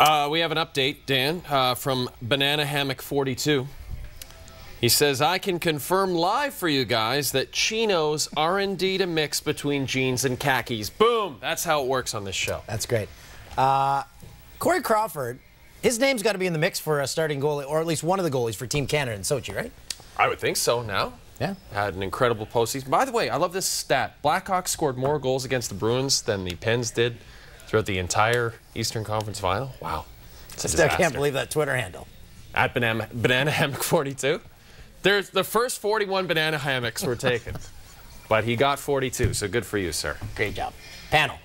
Uh, we have an update, Dan, uh, from Banana Hammock 42. He says, I can confirm live for you guys that chinos are indeed a mix between jeans and khakis. Boom! That's how it works on this show. That's great. Uh, Corey Crawford, his name's got to be in the mix for a starting goalie, or at least one of the goalies for Team Canada in Sochi, right? I would think so now. Yeah. Had an incredible postseason. By the way, I love this stat. Blackhawks scored more goals against the Bruins than the Pens did throughout the entire Eastern Conference Final. Wow. I Still can't believe that Twitter handle. At banana, banana hammock 42. There's the first 41 banana hammocks were taken, but he got 42, so good for you, sir. Great job. Panel.